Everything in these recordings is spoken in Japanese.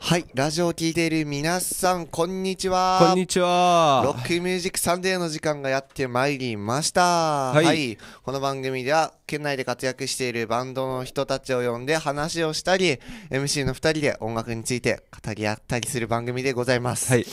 はい、ラジオを聴いている皆さん、こんにちは。こんにちは。ロックミュージックサンデーの時間がやってまいりました。はい、はい、この番組では、県内で活躍しているバンドの人たちを呼んで話をしたり MC の2人で音楽について語り合ったりする番組でございます、はい、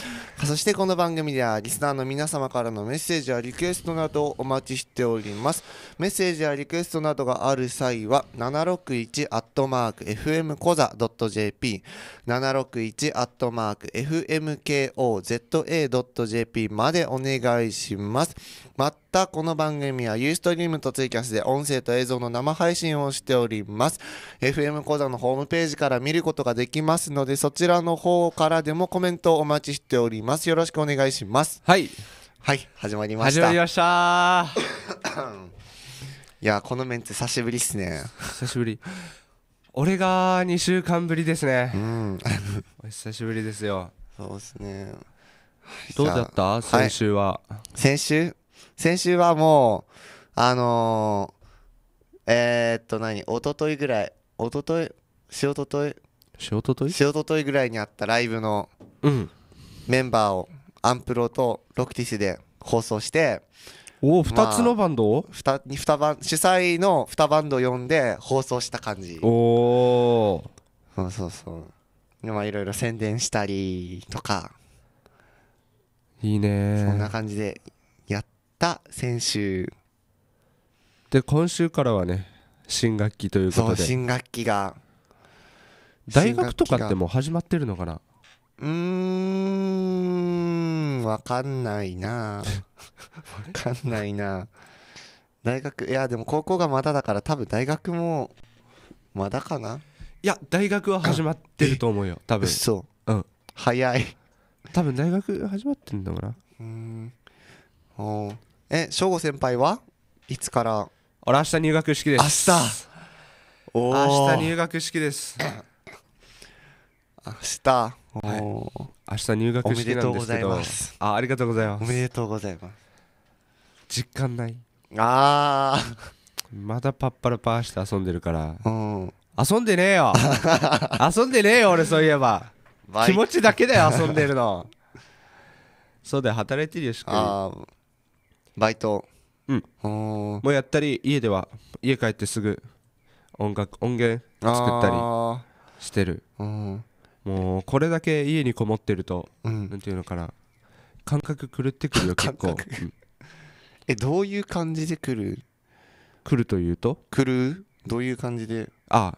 そしてこの番組ではリスナーの皆様からのメッセージやリクエストなどをお待ちしておりますメッセージやリクエストなどがある際は 761-fmkoza.jp 761-fmkoza.jp までお願いしますまたこの番組は u ースト e ームとツイキャスで音声と映像の生配信をしております。FM 講座のホームページから見ることができますので、そちらの方からでもコメントをお待ちしております。よろしくお願いします。はい。はい、始まりました。始まりました。いや、このメンツ久しぶりっすね。久しぶり。俺が2週間ぶりですね。うん。お 久しぶりですよ。そうですね。どうだった、先週は、先週先週はもう、あのー、えー、っと何、おとといぐらい、おととい、しおととい、しおとといしおとといぐらいにあったライブのうん。メンバーを、アンプロとロクティスで放送して、おお、二つのバンド、二二バン主催の2バンドを呼んで放送した感じおお。そうそうそうまあいろいろ宣伝したりとか、いいねそんな感じでした先週で今週からはね新学期ということで新学期が大学とかってもう始まってるのかなうーん分かんないな分かんないな大学いやでも高校がまだだから多分大学もまだかないや大学は始まってると思うよ多分そう、うん、早い多分大学始まってんだからうんおえ省吾先輩はいつから俺明日入学式です明日お明日入学式です明日お、はい、明日入学式なんですけどあありがとうございますおめでとうございます実感ないああまだパッパラパーして遊んでるから、うん、遊んでねえよ 遊んでねえよ俺そういえば気持ちだけだよ遊んでるのそうだよ働いてるよしっかりバイトうんもうやったり家では家帰ってすぐ音楽音源作ったりしてるもうこれだけ家にこもってると、うん、なんていうのかな感覚狂ってくるよ 結構、うん、えどういう感じで来る来るというと来るどういう感じでああ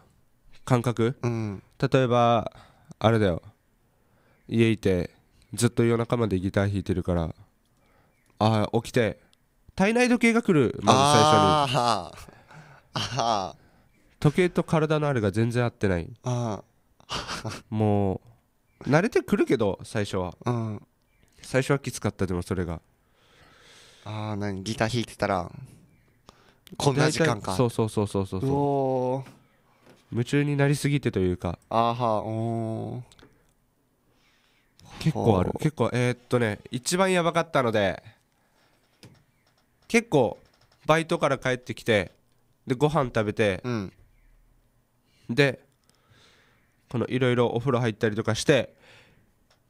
感覚、うん、例えばあれだよ家いてずっと夜中までギター弾いてるからああ起きて体内時計が来るまず最初にあ時計と体のあれが全然合ってないあもう慣れてくるけど最初はうん最初はきつかったでもそれがああ何ギター弾いてたらこんな時間かそうそうそうそうそうそう夢中になりすぎてというかあーはーおー結構ある結構えー、っとね一番やばかったので結構バイトから帰ってきてでご飯食べて、うんでこのいろいろお風呂入ったりとかして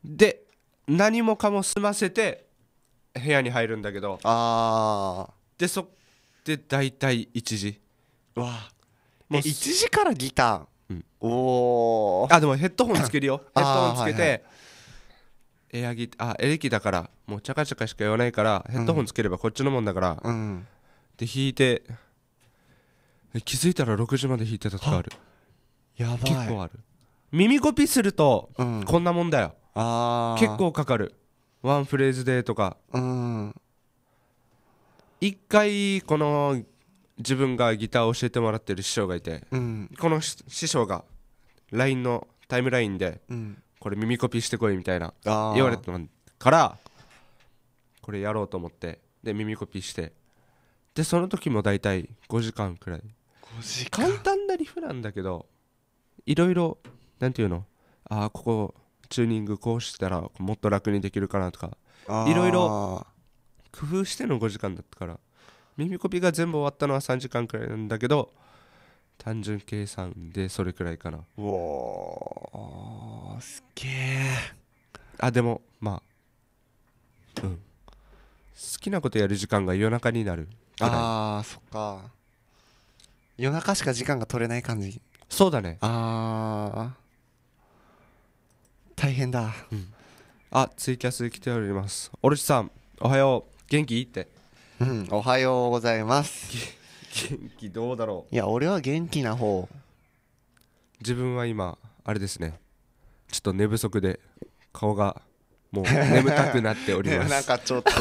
で何もかも済ませて部屋に入るんだけどあでそで大体1時わあもう1時からギター、うんおおあでもヘッドホンつけるよ ヘッドホンつけて、エアギあエレキだからもうチャカチャカしか言わないからヘッドホンつければこっちのもんだから、うんで弾いてで気づいたら6時まで弾いてたとかあるやばい結構ある耳コピするとこんなもんだよ、あ結構かかるワンフレーズでとかうん一回この自分がギターを教えてもらってる師匠がいてうんこの師匠が LINE のタイムラインでうんこれ耳コピーしてこいみたいな言われたからこれやろうと思ってで耳コピーしてでその時も大体5時間くらい時間簡単なリフなんだけどいろいろなんていうのああここチューニングこうしたらもっと楽にできるかなとかいろいろ工夫しての5時間だったから耳コピが全部終わったのは3時間くらいなんだけど単純計算でそれくらいかなうわすげえあでもまあうん好きなことやる時間が夜中になるああーそっか夜中しか時間が取れない感じそうだねあー大変だあツイキャス来ておりますおるしさんおはよう元気いいってうんおはようございます元気どうだろういや俺は元気な方自分は今あれですねちょっと寝不足で顔がもう 眠たくなっておりますなんかちょっと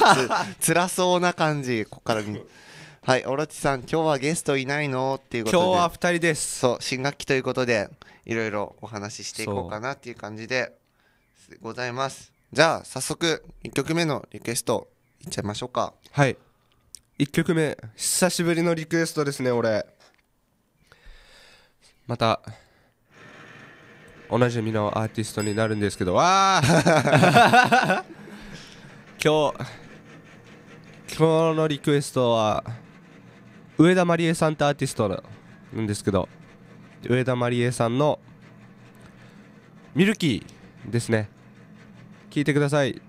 つ辛そうな感じここからはいオロチさん今日はゲストいないのっていうことで今日は2人ですそう新学期ということでいろいろお話ししていこうかなっていう感じでございますじゃあ早速1曲目のリクエストいっちゃいましょうかはい1曲目久しぶりのリクエストですね俺またおなじみのアーティストになるんですけどわあ 今日今日のリクエストは上田まりえさんってアーティストなんですけど上田まりえさんの「ミルキー」ですね聞いてください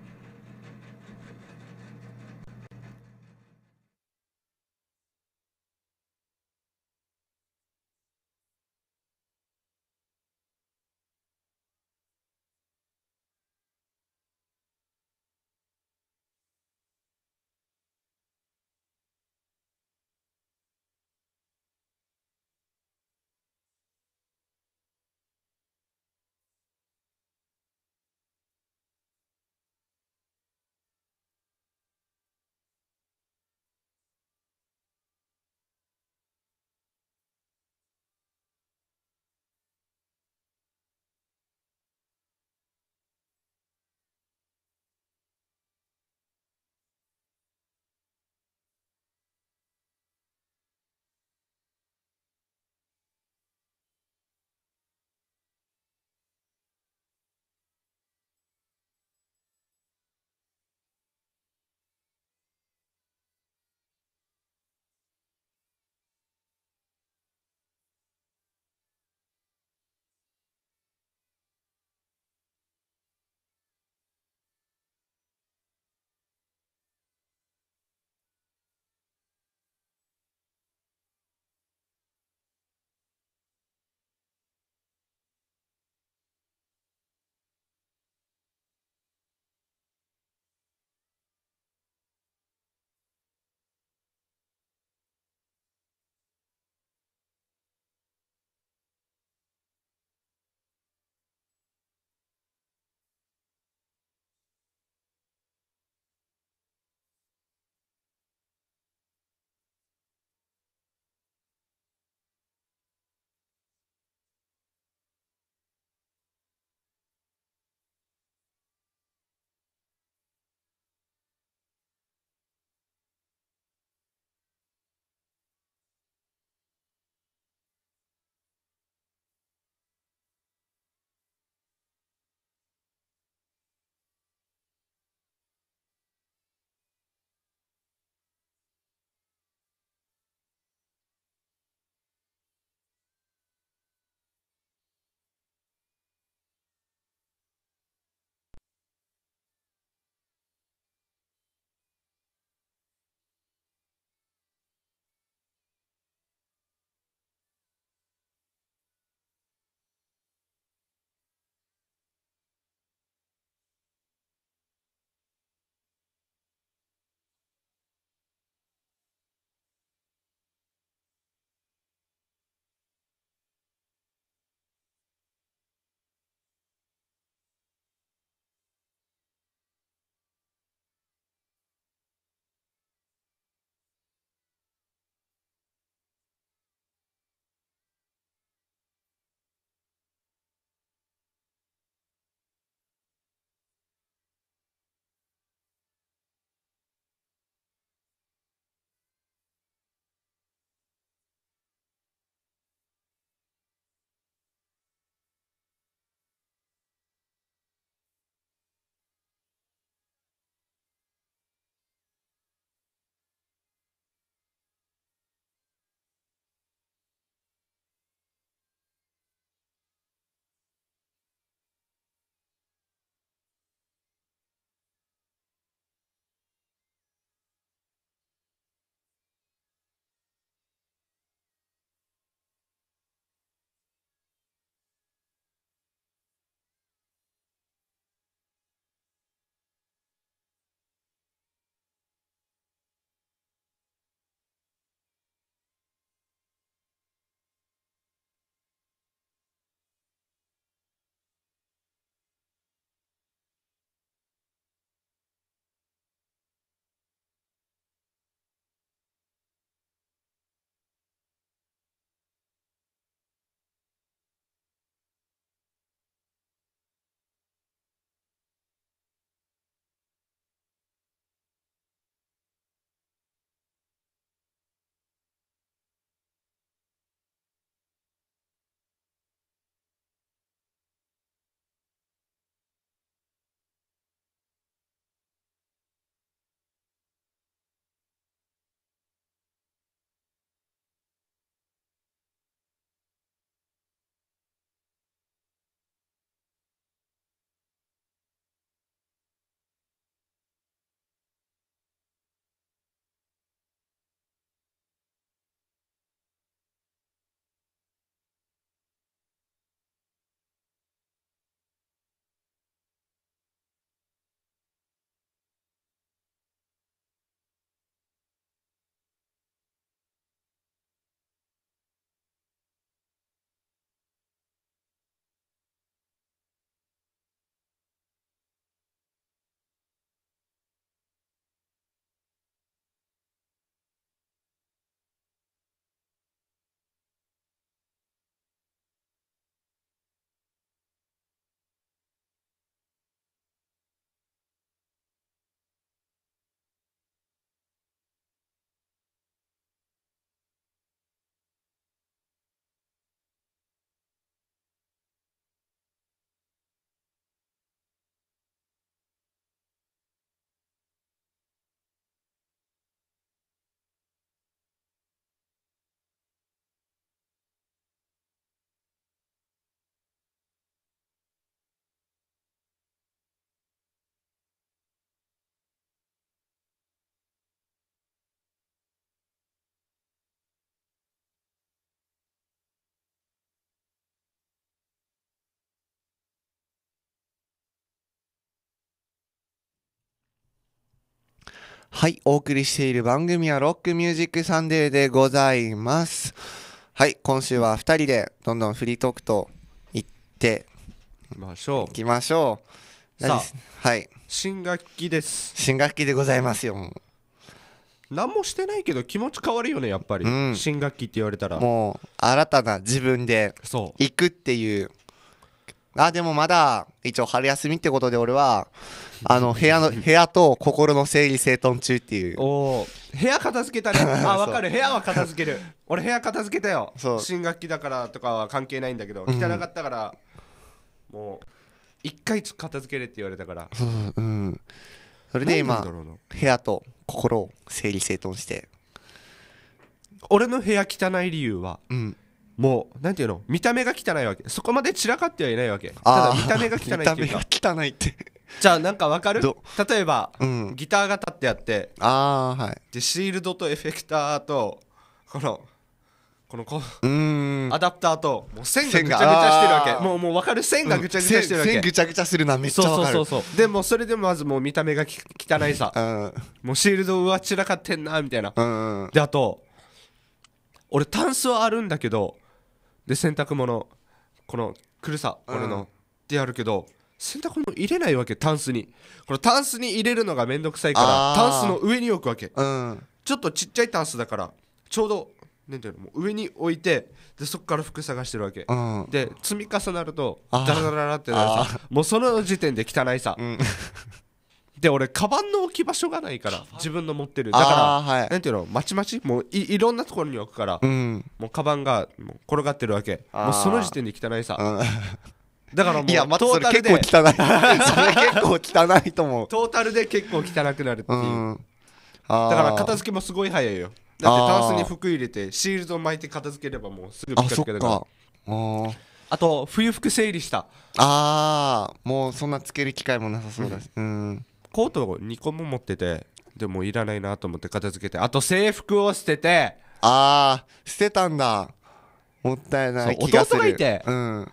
はい、お送りしている番組はロックミュージックサンデーでございます。はい、今週は2人でどんどんフリートークと行っていきましょう。行きましょう。さあ、はい。新学期です。新学期でございますよ。何もしてないけど気持ち変わるよねやっぱり、うん、新学期って言われたらもう新たな自分で行くっていうあ、でもまだ、一応春休みってことで俺は、あの、部屋の、部屋と心の整理整頓中っていう。お部屋片付けたね。あ、わかる。部屋は片付ける。俺部屋片付けたよそう。新学期だからとかは関係ないんだけど、汚かったから、もう、一回片付けれって言われたから。うんうん。それで今、部屋と心を整理整頓して。俺の部屋汚い理由は、うん。もうなんていうの見た目が汚いわけそこまで散らかってはいないわけただ見た目が汚いっていうか見た目が汚いってじゃあなんかわかる例えば、うん、ギターが立ってあってああはいでシールドとエフェクターとこのこのこうんアダプターともう線がぐちゃぐちゃしてるわけもうもう分かる線がぐちゃぐちゃしてるわけ、うん、線ぐちゃぐちゃするなめっちゃかるそうそうそうでもそれでもまずもう見た目が汚いさ、うん、もうシールドうわ散らかってんなみたいな、うん、であと俺タンスはあるんだけどで洗濯物この来るさ俺の、ってやるけど洗濯物入れないわけタンスにこのタンスに入れるのがめんどくさいからタンスの上に置くわけちょっとちっちゃいタンスだからちょうどなんていうのもう上に置いてでそこから服探してるわけうんで積み重なるとダラダラダラってなるさもうその時点で汚いさ、うんで俺カバンの置き場所がないから自分の持ってるだから、はい、なんていうのまちまちもういろんなところに置くから、うん、もうカバンがもう転がってるわけもうその時点で汚いさ、うん、だからもういや、ま、トータルで結構汚い 結構汚いと思うトータルで結構汚くなるっていう、うん、だから片付けもすごい早いよだってタンスに服入れてシールドを巻いて片付ければもうすぐピカピカだからああと冬服整理したああもうそんなつける機会もなさそうだしうんコート2個も持っててでもいらないなと思って片付けてあと制服を捨ててああ捨てたんだもったいない気がする弟がいて、うん、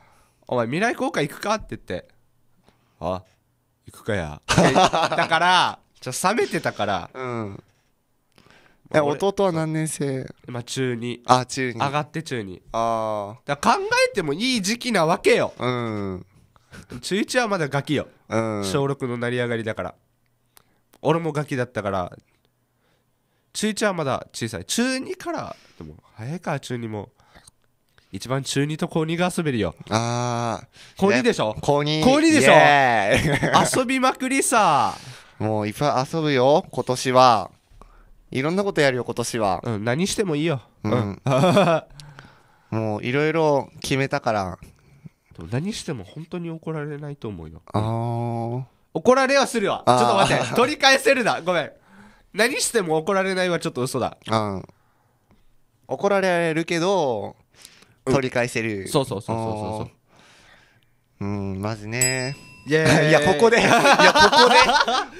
お前未来公開行くか?」って言って「あ行くかや」だ からちょ冷めてたから、うんえ弟は何年生今中2あ中2上がって中2ああ考えてもいい時期なわけようん中1はまだガキよ、うん、小6の成り上がりだから俺もガキだったから中1はまだ小さい中2からでも早いか中2も一番中2と高2が遊べるよあ高2でしょ高2高2でしょ遊びまくりさもういっぱい遊ぶよ今年はいろんなことやるよ今年は、うん、何してもいいようん、もういろいろ決めたから何しても本当に怒られないと思うよああ怒られはするわ。ちょっと待って。取り返せるな。ごめん。何しても怒られないはちょっと嘘だ。怒られるけど取り返せる、そうそうそうそうそうそう。うんまずね いや、いやここで いやここで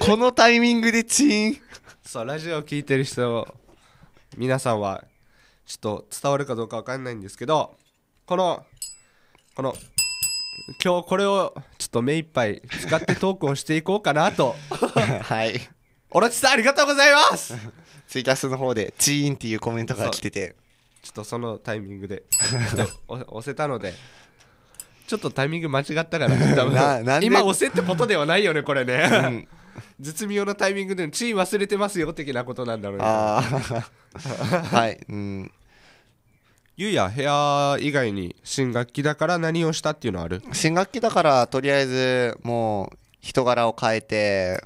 このタイミングでチーンそうラジオを聞いてる人皆さんはちょっと伝わるかどうかわかんないんですけどこのこの今日これをちょっと目いっぱい使ってトークをしていこうかなと はいオロチさんありがとうございますツイキャスの方でチーンっていうコメントが来ててちょっとそのタイミングで押せたのでちょっとタイミング間違ったから 今押せってことではないよねこれね、うん、絶妙なタイミングでチーン忘れてますよ的なことなんだろうねはい、うんゆうや部屋以外に新学期だから何をしたっていうのある新学期だからとりあえずもう人柄を変えて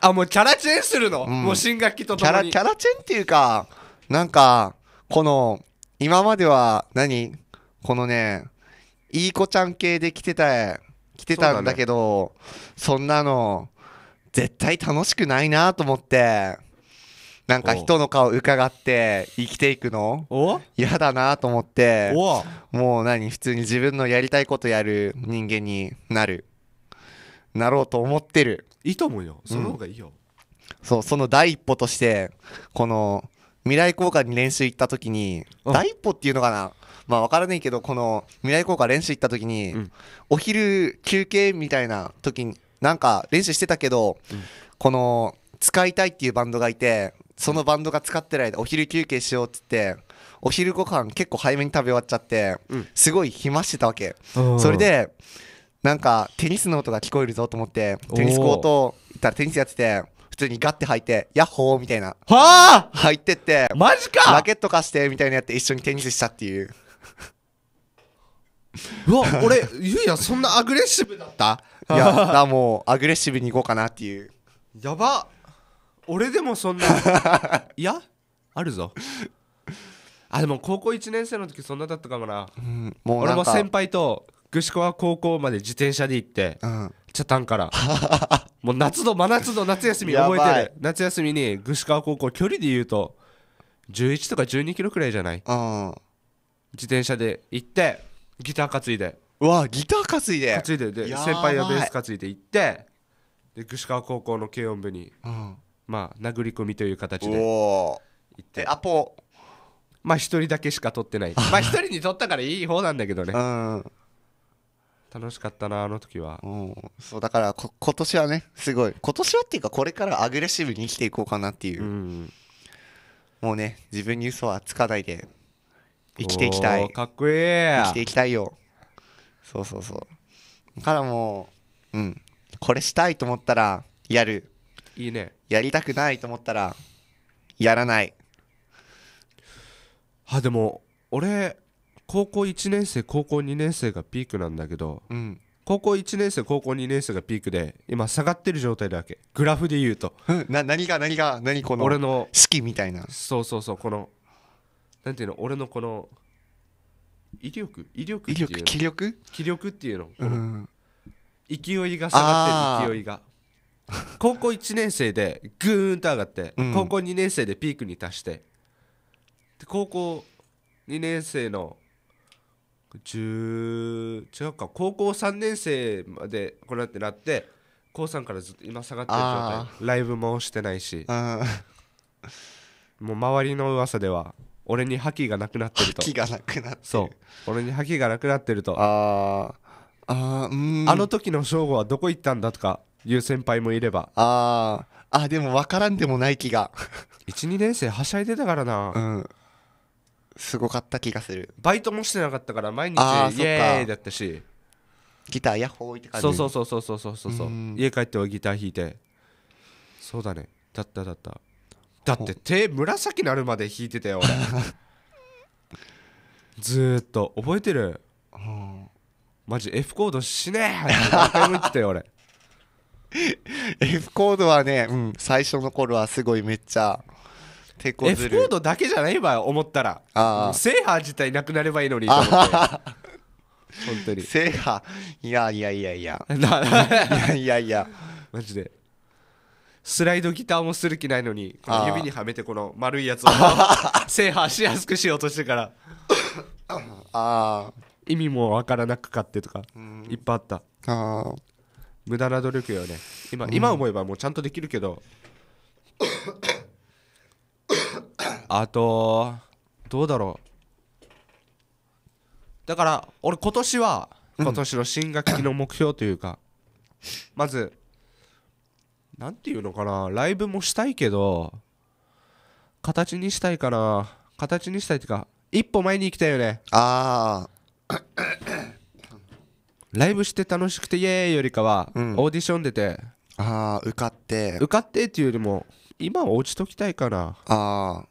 あもうキャラチェンするの、うん、もう新学期とともにキャラチェンっていうかなんかこの今までは何このねいい子ちゃん系で来てた来てたんだけどそ、ね,、んなの絶対楽しくないなと思ってなんか人の顔伺って生きていくの嫌だなと思ってもう何普通に自分のやりたいことやる人間になるなろうと思ってるいいと思うよその方がいいよ、うん、そうその第一歩としてこの未来効果に練習行った時に第一歩っていうのかなまあ分からないけどこの未来効果練習行った時に、うん、お昼休憩みたいな時になんか練習してたけど、うん、この使いたいっていうバンドがいてそのバンドが使ってる間お昼休憩しようって言ってお昼ご飯結構早めに食べ終わっちゃってすごい暇してたわけ、それでなんかテニスの音が聞こえるぞと思ってテニスコート行ったらテニスやってて普通にガッて入ってヤッホーみたいなはあ入ってってマジかラケット貸してみたいなやって一緒にテニスしたっていううわ俺ゆいやそんなアグレッシブだったいやだもうアグレッシブにいこうかなっていうやば俺でもそんな いやあるぞあでも高校1年生の時そんなだったかもな,、うん、もう俺なんも先輩とぐしこは高校まで自転車で行ってうん、タンから もう夏の真夏の夏休み覚えてる夏休みにぐし川高校距離で言うと11とか12キロくらいじゃない自転車で行ってギター担いでうわギター担いで担いでで先輩がベース担いで行ってでぐし川高校の軽音部にうんまあ殴り込みという形で行ってアポまあ一人だけしか取ってない まあ一人に取ったからいい方なんだけどね楽しかったなあの時はそうだから今年はねすごい今年はっていうかこれからアグレッシブに生きていこうかなっていう、うん、もうね自分に嘘はつかないで生きていきたいかっこいい生きていきたいよそうそうそうからもううんこれしたいと思ったらやるいいねやりたくないと思ったらやらないあでも俺高校1年生高校2年生がピークなんだけど、うん、高校1年生高校2年生がピークで今下がってる状態だけグラフで言うとな何が何が何この俺の式みたいなそうそうそうこのなんていうの俺のこの威力威力っていうの威力気力気力っていうの、うん、勢いが下がってる勢いが高校1年生でぐーんと上がって、うん、高校2年生でピークに達してで高校2年生の10違うか高校3年生までこれってなって高3からずっと今下がってる状態ライブもしてないしもう周りの噂では俺に覇気がなくなってると覇気がなくなってそう俺に覇気がなくなってるとあああの時の省吾はどこ行ったんだとかいう先輩もいればああでも分からんでもない気が12年生はしゃいでたからなうんすごかった気がするバイトもしてなかったから毎日イエーイだったしギターヤッホーイって感じそうそうそうそうそうそうそう家帰ってはギター弾いてそうだねだっただっただって手紫なるまで弾いてたよ俺 ずっと覚えてる、うん、マジ F コードしねえって 言ってたよ俺 F コードはね、うん、最初の頃はすごいめっちゃ手こずる F コードだけじゃないわ思ったら制覇自体なくなればいいのにと思って本当に制覇いやいやいやいや いやいやいやマジでスライドギターもする気ないのに指にはめてこの丸いやつを制覇しやすくしようとしてからああ意味もわからなく買ってとかいっぱいあったああ無駄な努力よね今,、今思えばもうちゃんとできるけど あとどうだろうだから俺今年は今年の新学期の目標というか、まず何て言うのかなライブもしたいけど形にしたいかな形にしたいっていうか一歩前に行きたいよねああライブして楽しくてイエーイよりかは、オーディション出てああ受かって受かってっていうよりも今は落ちときたいかなああ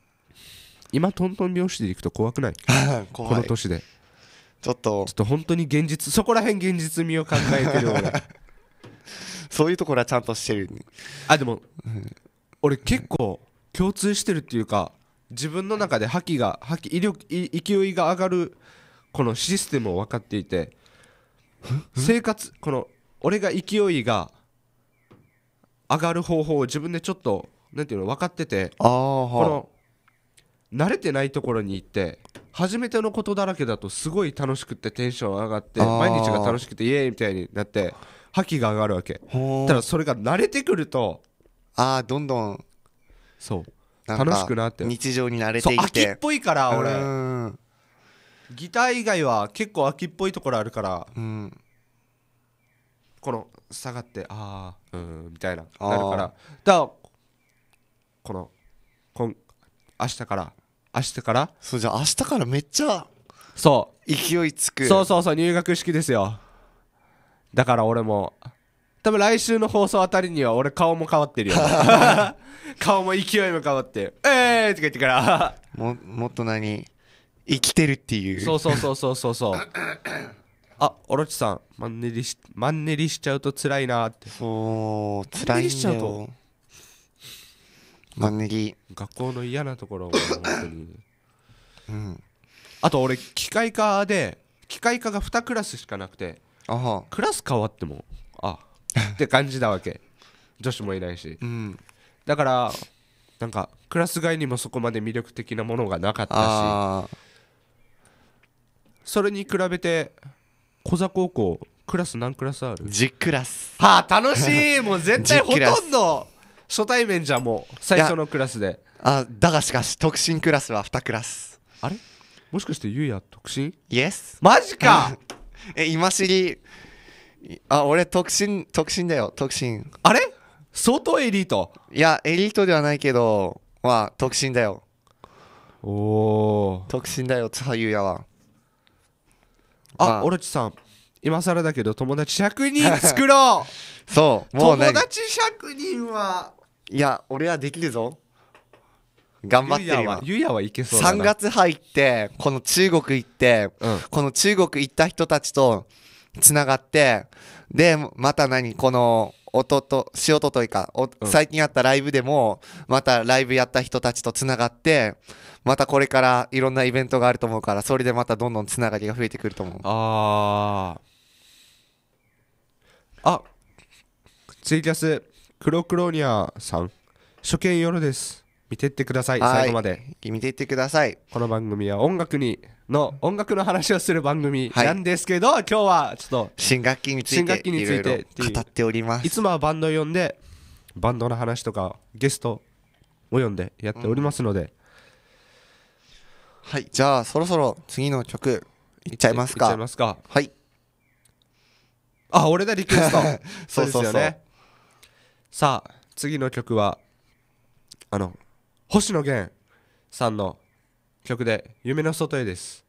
今トントン拍子で行くと怖くない 怖いこの年でちょっとちょっと本当に現実そこら辺現実味を考えてる そういうところはちゃんとしてる、あでも、俺結構共通してるっていうか自分の中で覇気が覇気威力勢いが上がるこのシステムを分かっていて生活この俺が勢いが上がる方法を自分でちょっとなんていうの分かっててああこはの慣れてないところに行って初めてのことだらけだとすごい楽しくてテンション上がって毎日が楽しくてイエーイみたいになって覇気が上がるわけただそれが慣れてくるとああどんどんそう楽しくなって日常に慣れていっ秋っぽいから俺ギター以外は結構秋っぽいところあるから、うんこの下がってああうんみたいなあなるからだからこのこん明日から明日からそうじゃあ明日からめっちゃそ勢いつくそうそうそう入学式ですよだから俺も多分来週の放送あたりには俺顔も変わってるよ 顔も勢いも変わって「えー!」とか言ってからももっと何生きてるっていうそうそうそうそうそうそうあオロチさんマンネリしマンネリしちゃうと辛いなってそう辛いリんだうよマンネリ学校の嫌なところは本当にうんあと俺機械科で機械科が2クラスしかなくてあクラス変わってもあ って感じなわけ女子もいないしうんだからなんかクラス外にもそこまで魅力的なものがなかったしああそれに比べて小座高校クラス何クラスある10クラスはあ楽しいもう絶対ほとんど初対面じゃもう最初のクラスであだがしかし特進クラスは2クラスあれもしかしてゆうや特進イエスマジか え今知りあ俺特進特進だよ特進あれ相当エリートいやエリートではないけどまあ特進だよおお特進だよはゆ優也はあ、あ、オロチさん今更だけど友達100人作ろう そうもう友達100人はいや俺はできるぞ頑張ってるよゆやはいけそうだ3月入ってこの中国行って、うん、この中国行った人たちとつながってでまた何このおととしおとといか、お、最近あったライブでもまたライブやった人たちとつながってまたこれからいろんなイベントがあると思うからそれでまたどんどんつながりが増えてくると思うああツイキャスクロクロニアさん初見夜です見てってください最後まで見てってくださいこの番組は音楽にの音楽の話をする番組なんですけど、今日はちょっと新学期についてい語っておりますいつもはバンド呼んでバンドの話とかゲストを呼んでやっておりますので、はいじゃあそろそろ次の曲いっちゃいますかいっちゃいますかはいあ俺がリクエスト そうですよねさあ次の曲はあの星野源さんの曲で「夢の外へ」です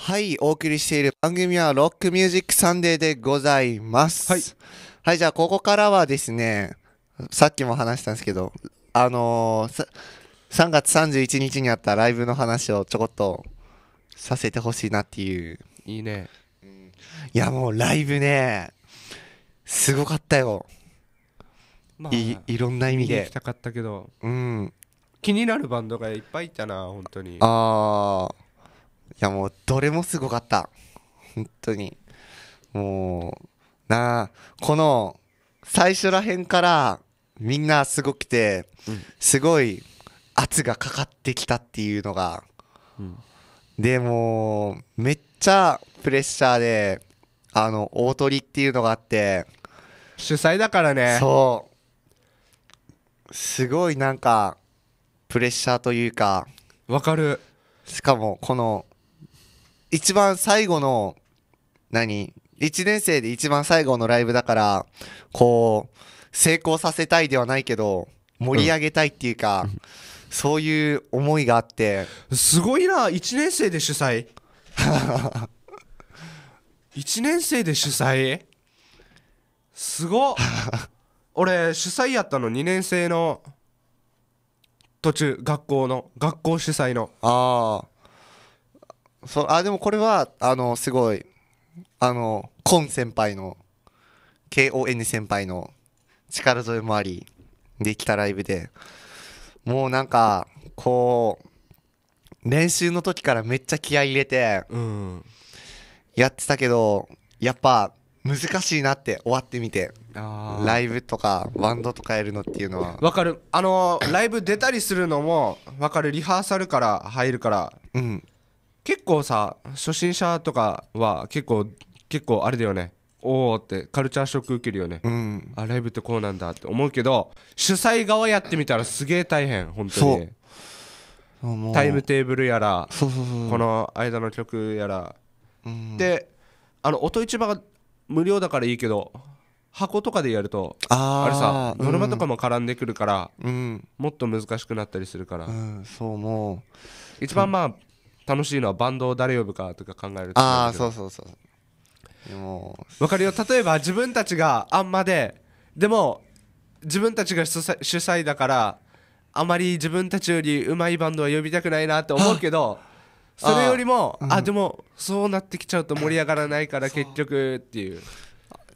はい、お送りしている番組はロックミュージックサンデーでございます。はい。はい、じゃあここからはですね、さっきも話したんですけど、あのー、3月31日にあったライブの話をちょこっとさせてほしいなっていう。いいね。うん、いや、もうライブね、すごかったよ。まあ、いいろんな意味で。行きたかったけど。うん。気になるバンドがいっぱいいたな、本当に。ああ。やもうどれもすごかった本当にもうなあこの最初らへんからみんなすごくて、すごい圧がかかってきたっていうのが、うん、でもめっちゃプレッシャーであの大リっていうのがあって主催だからねそうすごいなんかプレッシャーというかわかるしかもこの一番最後の、何 ?1 年生で一番最後のライブだから、こう、成功させたいではないけど、盛り上げたいっていうか、うん、そういう思いがあって。すごいな、1年生で主催。1 年生で主催すご俺主催やったの2年生の途中学校の学校主催のああそうあでもこれはあのすごいあのコン先輩の KON 先輩の力添えもありできたライブでもうなんかこう練習の時からめっちゃ気合い入れてやってたけどやっぱ難しいなって終わってみてライブとかバンドとかやるのっていうのはわかるあのライブ出たりするのもわかるリハーサルから入るからうん結構さ初心者とかは結構結構あれだよねおおってカルチャーショック受けるよね、うん、あライブってこうなんだって思うけど主催側やってみたらすげえ大変本当にタイムテーブルやらこの間の曲やら、うん、であの音市場が無料だからいいけど箱とかでやるとあれさノルマとかも絡んでくるから、うん、もっと難しくなったりするから、うん、そう思う一番まあ楽しいのはバンドを誰呼ぶかとか考えるああそうそうそうもう分かるよ例えば自分たちがあんまででも自分たちが主催だからあまり自分たちよりうまいバンドは呼びたくないなって思うけどそれよりもあ,、でもそうなってきちゃうと盛り上がらないから結局っていう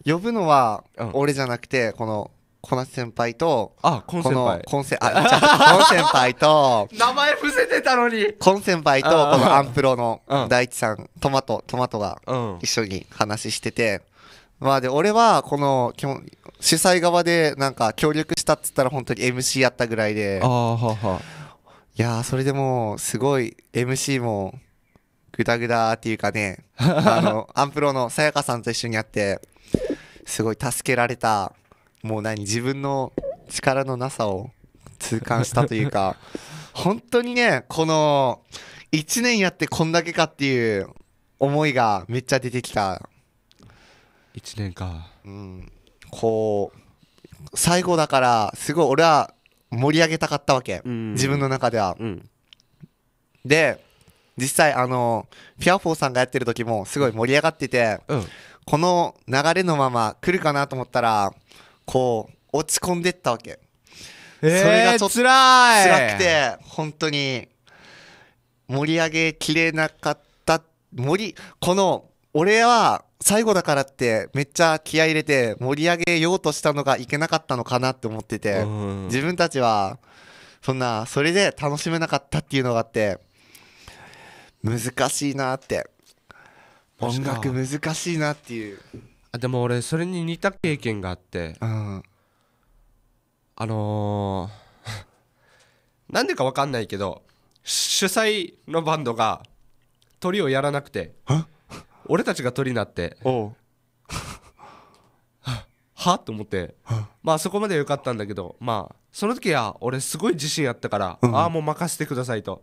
呼ぶのは俺じゃなくてこの小夏先輩と、あ、コン先輩。コン先、あ、あ、コン先輩と、名前伏せてたのに。コン先輩と、このアンプロの大地さん、トマト、トマトが一緒に話してて、まあで、俺は、この、主催側で、なんか、協力したっつったら、本当に MC やったぐらいで、あははいやそれでも、すごい、MC も、ぐだぐだっていうかね、あの、アンプロのさやかさんと一緒にやって、すごい助けられたもう何自分の力のなさを痛感したというか 本当にねこの1年やってこんだけかっていう思いがめっちゃ出てきた1年かうんこう最後だからすごい俺は盛り上げたかったわけ、自分の中では、うん、で実際あのピアフォーさんがやってる時もすごい盛り上がってて、うん、この流れのまま来るかなと思ったらこう落ち込んでったわけ、えー、それがちょっと辛くて本当に盛り上げきれなかった盛この俺は最後だからってめっちゃ気合入れて盛り上げようとしたのがいけなかったのかなって思ってて、自分たちはそんなそれで楽しめなかったっていうのがあって難しいなって音楽難しいなっていう。あでも俺それに似た経験があってああのー、なんでか分かんないけど主催のバンドが鳥をやらなくて俺たちが鳥になってお はと思ってまあそこまではよかったんだけどまあその時は俺すごい自信あったから、うん、ああもう任せてくださいと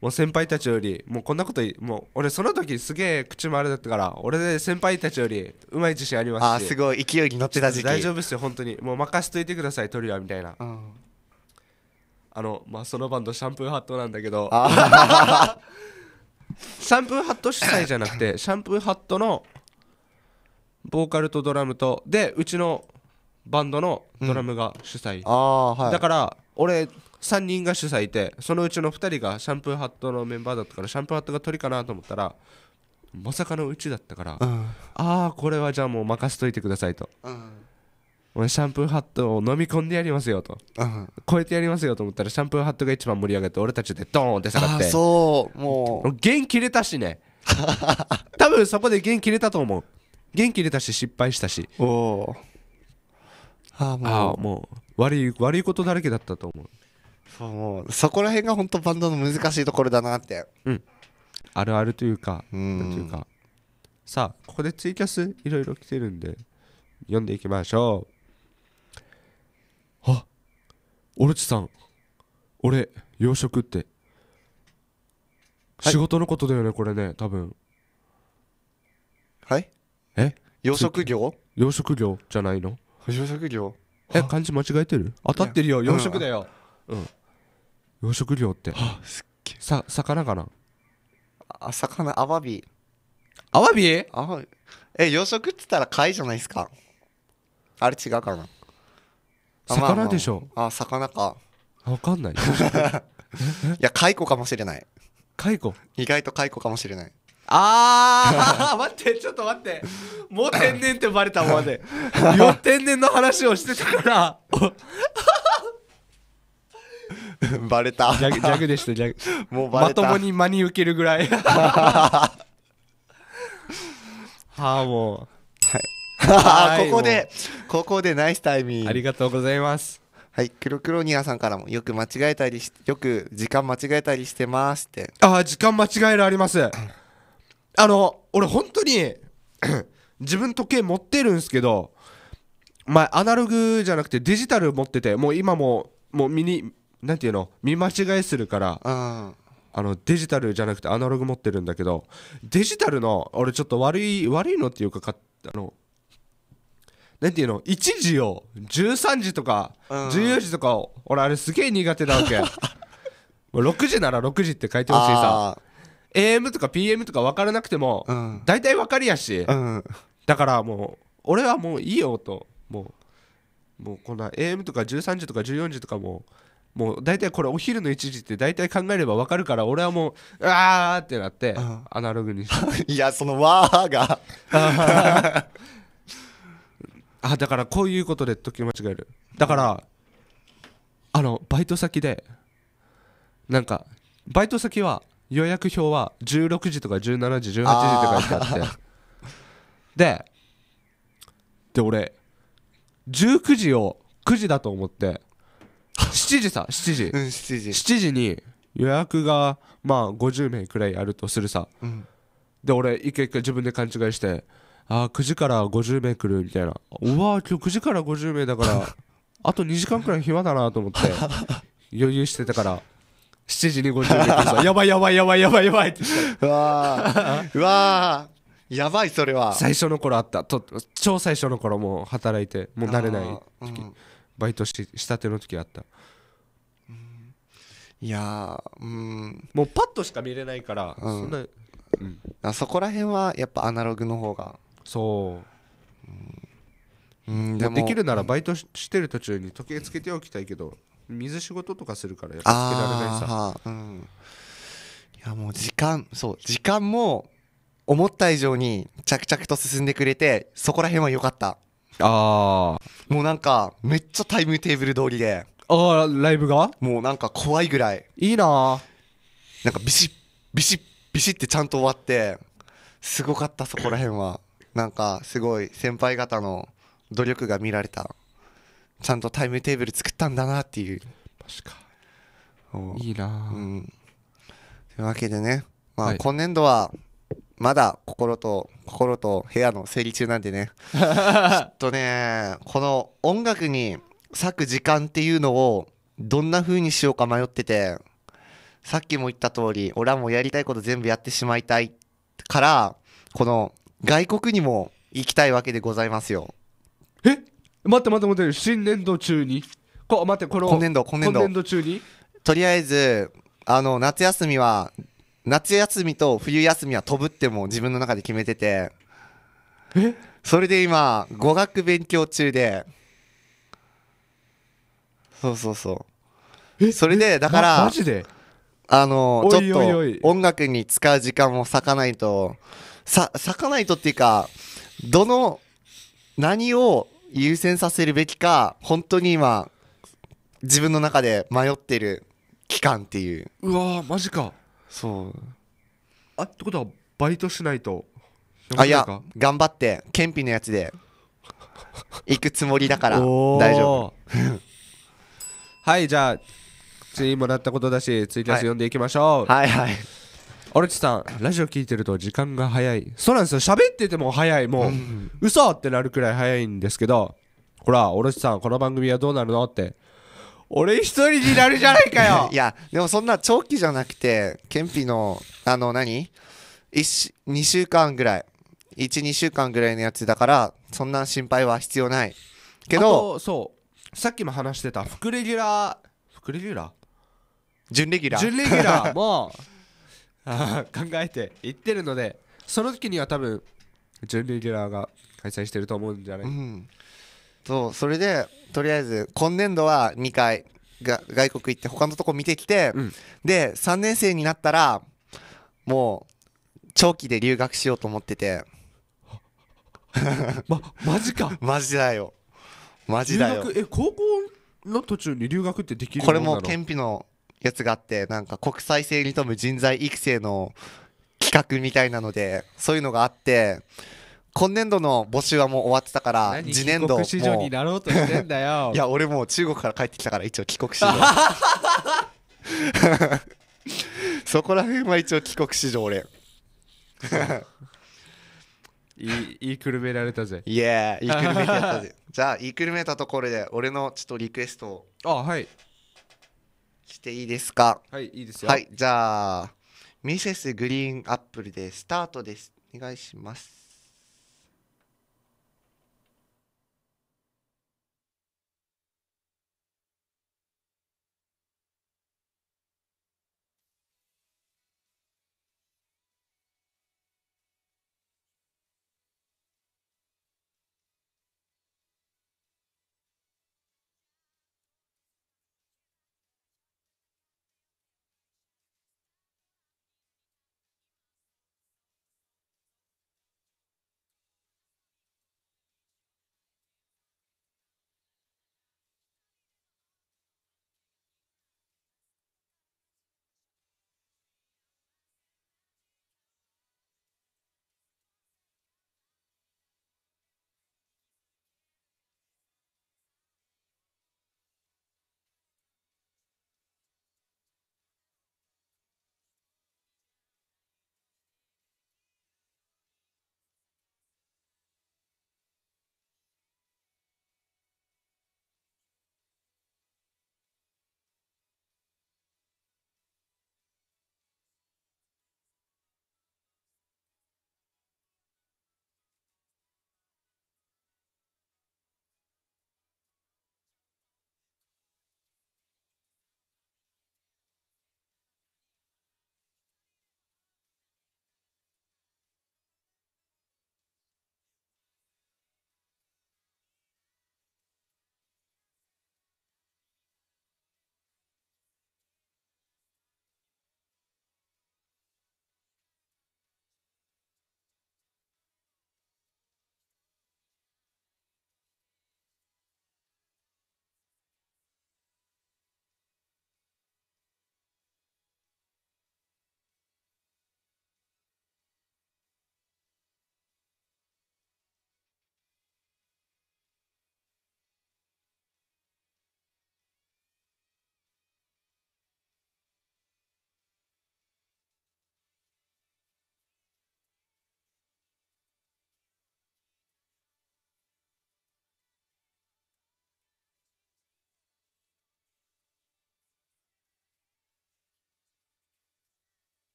もう先輩たちよりもうこんなこともう俺その時すげえ口もあれだったから俺で先輩たちよりうまい自信ありますしあすごい勢いに乗ってた時期大丈夫ですよ本当にもう任せといてくださいトリよ、みたいな、うん、あのまあそのバンドシャンプーハットなんだけど シャンプーハット主催じゃなくてシャンプーハットのボーカルとドラムとでうちのバンドのドラムが主催、うんはい、だから俺3人が主催いてそのうちの2人がシャンプーハットのメンバーだったからシャンプーハットが鳥かなと思ったらまさかのうちだったから、うん、ああこれはじゃあもう任せといてくださいと、うん、俺シャンプーハットを飲み込んでやりますよと、うん、超えてやりますよと思ったらシャンプーハットが一番盛り上げて俺たちでドーンって下がってそうもう元気入れたしね 多分そこで元気入れたと思う元気入れたし失敗したしおおああもう悪い悪いことだらけだったと思うそうもうそこら辺が本当バンドの難しいところだなってうんあるあるというかうんというかさあここでツイキャスいろいろ来てるんで読んでいきましょうあオルチさん俺洋食ってはい仕事のことだよねこれね多分はいえ養殖業養殖業じゃないの養殖業え漢字間違えてる当たってるよ養殖だようん養殖業ってあすっげえさ魚かなあ魚アワビアワビアワビえ養殖っつったら貝じゃないですかあれ違うかな魚でしょ、あ、魚か分かんない いや蚕かもしれない蚕意外と蚕かもしれないあー 待ってちょっと待ってもう天然ってバレたまでよ天然の話をしてたから バレたギャグでしたギャグもうバレまともに真に受けるぐらい はあもうはいここでここでナイスタイミングありがとうございますはい、黒黒ニアさんからもよく間違えたりし、よく時間間違えたりしてますって。ああ、時間間違えるあります あの俺本当に 自分時計持ってるんですけど前アナログじゃなくてデジタル持っててもう今ももうミニなんていうの見間違いするからあのデジタルじゃなくてアナログ持ってるんだけどデジタルの俺ちょっと悪い悪いのっていうかかあのなんていうの1時を13時とか14時とかを俺あれすげえ苦手なわけ6 時なら6時って書いてほしいさ AM とか PM とか分からなくても、大体分かりやし、だからもう俺はもういいよともうもうこんな AM とか13時とか14時とかももう大体これお昼の1時って大体考えれば分かるから俺はもううわーってなってアナログにし いやその「わー」が あだからこういうことで時間違えるだからあのバイト先でなんかバイト先は予約表は16時とか17時18時とか書いてあって でで俺19時を9時だと思って7時さ7時、うん、7時7時に予約がまあ50名くらいあるとするさ、うん、で俺一回一回自分で勘違いしてああ9時から50名来るみたいなうわ今日9時から50名だから あと2時間くらい暇だなと思って 余裕してたから7時に50名来るさ やばいやばいやばいやばいやばいってうわうわやばいそれは最初の頃あったと超最初の頃もう働いてもう慣れない時、うん、バイトししたての時あったいやうんもうパッとしか見れないから、うん、そあそこら辺はやっぱアナログの方がそううんでできるならバイトしてる途中に時計つけておきたいけど水仕事とかするからやっぱつけられないさうんいやもう時間そう時間も思った以上に着々と進んでくれてそこら辺は良かったああもうなんかめっちゃタイムテーブル通りでああライブがもうなんか怖いぐらいいいななんかビシッビシッビシッってちゃんと終わってすごかったそこら辺はなんかすごい先輩方の努力が見られたちゃんとタイムテーブル作ったんだなっていうジかいいなうんというわけでねまあ、今年度はまだ心と心と部屋の整理中なんでね ちょっとねこの音楽に咲く時間っていうのをどんな風にしようか迷っててさっきも言った通り俺はもうやりたいこと全部やってしまいたいからこの外国にも行きたいわけでございますよえ待って待って待って新年度中にこ待ってこの今年度今年度中にとりあえずあの夏休みは夏休みと冬休みは飛ぶっても自分の中で決めててえそれで今語学勉強中でそうそうそうそれでだからマジであのちょっと音楽に使う時間も割かないとさ割かないとっていうかどの何を優先させるべきか本当に今自分の中で迷ってる期間っていううわーマジかそうあってことはバイトしないとあいや頑張ってケンピのやつで 行くつもりだから大丈夫 はいじゃあツイもらったことだしツイキャス読んでいきましょう、はい、はいはいオルチさんラジオ聞いてると時間が早いそうなんですよ喋ってても早いもう、うん、嘘ってなるくらい早いんですけどほらオルチさんこの番組はどうなるのって俺一人になるじゃないかよ いやでもそんな長期じゃなくてケンピのあの何2週間ぐらい12週間ぐらいのやつだからそんな心配は必要ないけどそうさっきも話してた副レギュラー副レギュラー準レギュラー準レギュラーも 考えていってるのでその時には多分準レギュラーが開催してると思うんじゃない、うん、そうそれでとりあえず今年度は2回が外国行って他のとこ見てきて、うん、で3年生になったらもう長期で留学しようと思ってて まマジか マジだよマジだよえ高校の途中に留学ってできるこれも憲費のやつがあってなんか国際性に富む人材育成の企画みたいなのでそういうのがあって今年度の募集はもう終わってたから次年度帰国市場になろうとしてんだよ いや俺もう中国から帰ってきたから一応帰国市場 そこら辺は一応帰国市場俺いいいいくるめられたぜいや、いいくるめられたぜ じゃあいいくるめたところで俺のちょっとリクエストをあはいしていいですかはいいいですよはいじゃあミセスグリーンアップルでスタートですお願いします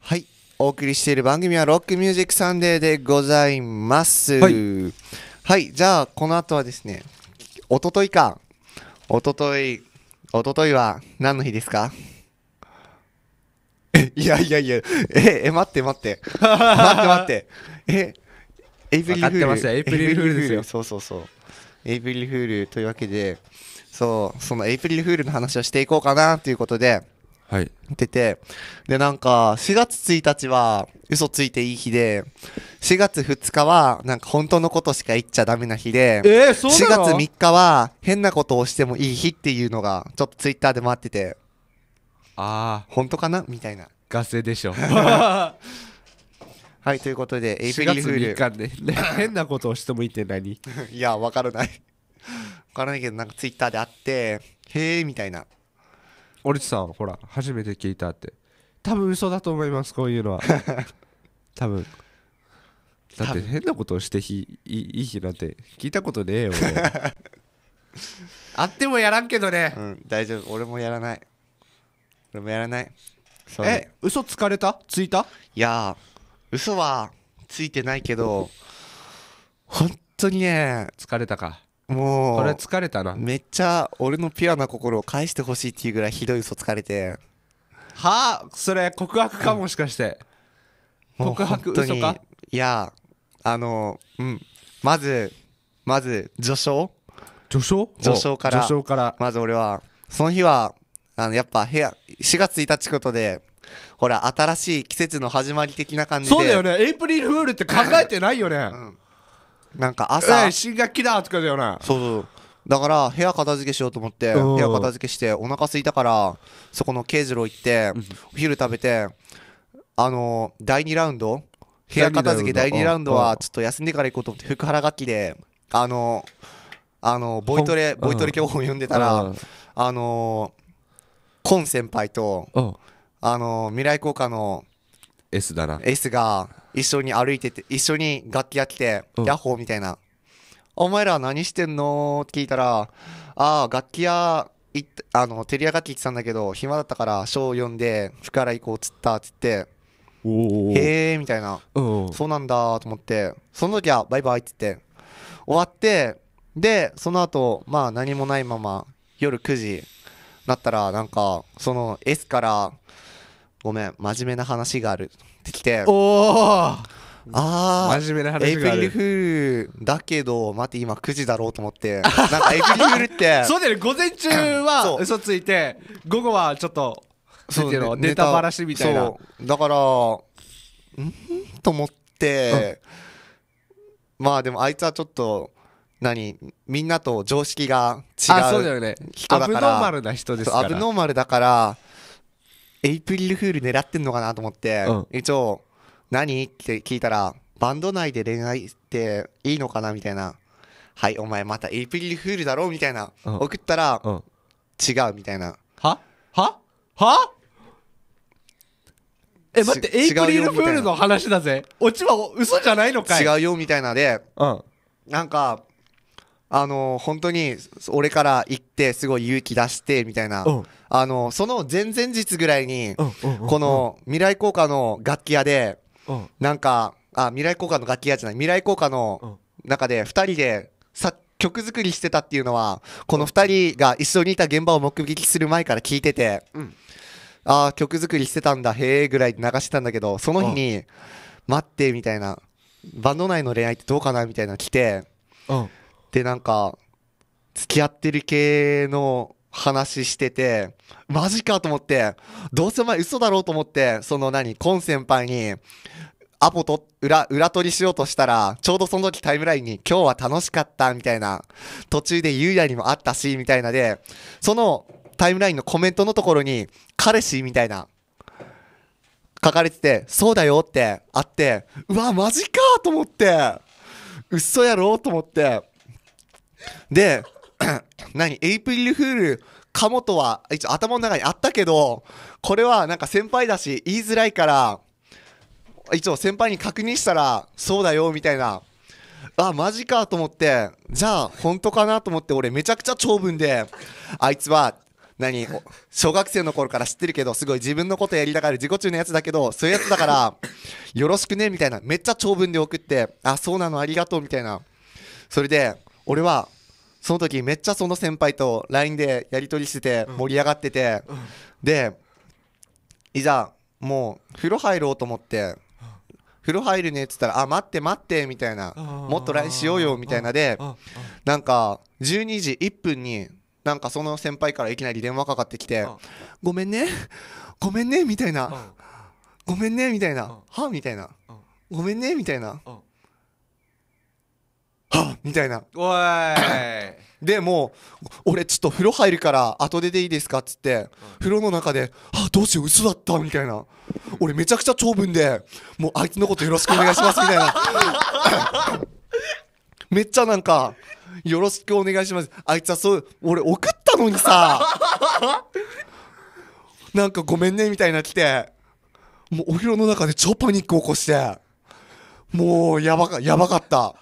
はい。お送りしている番組はロックミュージックサンデーでございます。はい。はい、じゃあ、この後はですね、おとといか。おととい、おとといは何の日ですかいやいやいや、え、え、待って待って。待って待って。え、エイプリルフール。エイプリルフールですよ。そうそうそう。エイプリルフールというわけで、そう、そのエイプリルフールの話をしていこうかなということで、はい。出て、で、なんか、4月1日は嘘ついていい日で、4月2日は、なんか本当のことしか言っちゃダメな日で、えー、4月3日は変なことをしてもいい日っていうのが、ちょっとツイッターで待ってて、ああ。本当かなみたいな。ガセでしょ。はい、ということで、エイプリルフール。4ね、変なことをしてもいいって何 いや、わからない。わからないけど、なんかツイッターであって、へえ、みたいな。折地さんほら初めて聞いたって多分嘘だと思いますこういうのは 多分だって変なことをしてひいい日なんて聞いたことねえよ あってもやらんけどね、うん、大丈夫俺もやらない俺もやらないえ嘘つかれたついたいや嘘はついてないけど本当にね疲れたかもうこれ疲れたなめっちゃ俺のピュアな心を返してほしいっていうぐらいひどい嘘つかれてはあそれ告白かもしかして、うん、告白嘘かいやあのうんまずまず序章序章序章から序章からまず俺はその日はあのやっぱ部屋4月1日ことでほら新しい季節の始まり的な感じでそうだよねエイプリルフールって考えてないよね、うんなんか朝、えー、新学期だとかだよなそうそうだから部屋片付けしようと思って部屋片付けしてお腹空すいたからそこの慶次郎行ってお昼食べてあの第2ラウンド部屋片付け第2ラウンドはちょっと休んでから行こうと思って福原楽器であのあのボイトレボイトレ教本読んでたらあのコン先輩とあの未来効果の S だな S が一緒に歩いてて、一緒に楽器や来て、うん、ヤッホーみたいな。お前ら何してんのって聞いたら、ああ、楽器屋、いあの、照りが楽器行ってたんだけど、暇だったから、ショー呼んで、服から行こうっつったっつって、へえ、みたいな、そうなんだと思って、その時はバイバイって言って、終わって、で、その後、まあ何もないまま、夜9時なったら、なんか、その S から、ごめん、真面目な話があるってきて、おおああ、真面目なエイ話プリルフールだけど、待って今9時だろうと思って、なんかエイプリルフールって、そうだよね午前中はう嘘ついて午後はちょっとついネタバラシみたいなそうだから、んと思って、まあでもあいつはちょっと、何、みんなと常識が違うあそうだよね人だアブノーマルな人ですからアブノーマルだからエイプリルフール狙ってんのかなと思って、うん、一応何って聞いたらバンド内で恋愛っていいのかなみたいなはいお前またエイプリルフールだろうみたいな、うん、送ったら、うん、違うみたいなはははえ待ってエイプリルフールの話だぜオチは嘘じゃないのかい違うよみたいなで、うん、なんかあの本当に俺から行ってすごい勇気出してみたいな、うん、あのその前々日ぐらいに、この未来効果の楽器屋で、なんかあ未来効果の楽器屋じゃない未来効果の中で2人で作曲作りしてたっていうのはこの2人が一緒にいた現場を目撃する前から聞いてて、うん、ああ曲作りしてたんだへえぐらい流してたんだけどその日に、待ってみたいなバンド内の恋愛ってどうかなみたいな来て。うんで、なんか、付き合ってる系の話してて、マジかと思って、どうせお前嘘だろうと思って、その何、コン先輩に、アポと、裏、裏取りしようとしたら、ちょうどその時タイムラインに、今日は楽しかった、みたいな、途中でゆうやにもあったし、みたいなで、そのタイムラインのコメントのところに、彼氏みたいな、書かれてて、そうだよってあって、うわ、マジかと思って、嘘やろと思って、で、何エイプリルフールかもとは、一応頭の中にあったけど、これはなんか先輩だし、言いづらいから、一応先輩に確認したら、そうだよ、みたいな。あ、マジかと思って、じゃあ、本当かなと思って、俺めちゃくちゃ長文で、あいつは、何小学生の頃から知ってるけど、すごい自分のことやりたがる自己中のやつだけど、そういうやつだから、よろしくね、みたいな。めっちゃ長文で送って、あ、そうなの、ありがとう、みたいな。それで、俺はその時めっちゃその先輩と LINE でやり取りしてて盛り上がってて、でいざもう風呂入ろうと思って風呂入るねっつったら「あ待って待って」みたいなもっと LINE しようよみたいなでなんか12時1分になんかその先輩からいきなり電話かかってきて「ごめんねごめんね」みたいな「ごめんね」みたいな「は?」みたいな「ごめんね」みたいな。はっみたいな。おい で、もう、俺ちょっと風呂入るから後ででいいですかっつって、風呂の中で、あ、どうしよう、嘘だったみたいな。俺めちゃくちゃ長文で、もうあいつのことよろしくお願いしますみたいな。めっちゃなんか、よろしくお願いします。あいつはそう、俺送ったのにさ、なんかごめんねみたいな来て、もうお風呂の中で超パニック起こして、もうやばか、やばかった。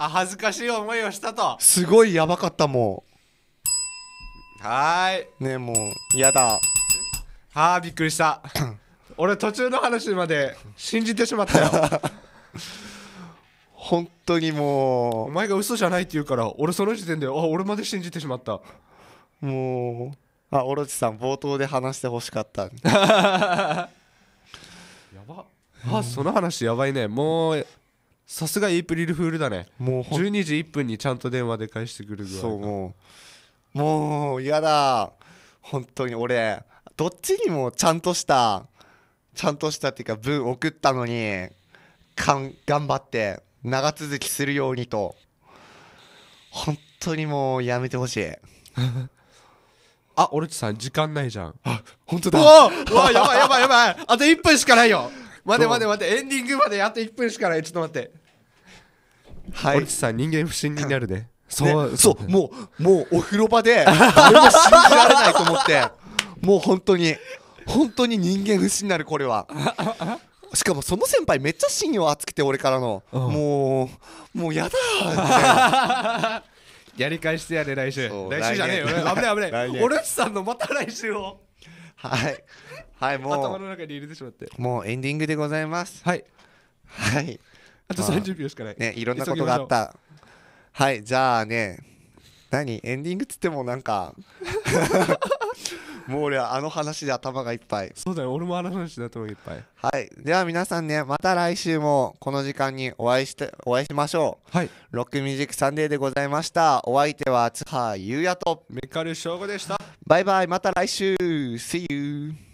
あ恥ずかしい思いをしたとすごいやばかったもうはーいねもうやだはあびっくりした 俺途中の話まで信じてしまったよ 本当にもうお前が嘘じゃないって言うから俺その時点であ俺まで信じてしまったもうあオロチさん冒頭で話してほしかった やばあ、その話やばいねもうさすがエイプリルフールだねもう12時1分にちゃんと電話で返してくるぐらいそうもうもう嫌だ本当に俺どっちにもちゃんとしたちゃんとしたっていうか文送ったのにかん頑張って長続きするようにと本当にもうやめてほしい あ俺ってさ時間ないじゃんあ本当だうわやばいやばいやばいあと1分しかないよ待て待て待てエンディングまであと1分しかないちょっと待ってはい堀内さん人間不信になるねそうそうもうもうお風呂場で誰も信じられないと思って もう本当に本当に人間不信になるこれはしかもその先輩めっちゃ信用厚くて俺からの、うん、もうもうやだ やり返してやれ来週来週じゃねえよ危ない危ないおろさんのまた来週をはいはいもう頭の中に入れてしまってもうエンディングでございますはいはいあと30秒しかない、ねいろんなことがあったはいじゃあね何エンディングっつってもなんか もう俺はあの話で頭がいっぱいそうだよ俺もあの話で頭がいっぱいはいでは皆さんねまた来週もこの時間にお会いしてお会いしましょうはいロックミュージックサンデーでございましたお相手は津波優也とメカルショウゴでしたバイバイまた来週 See you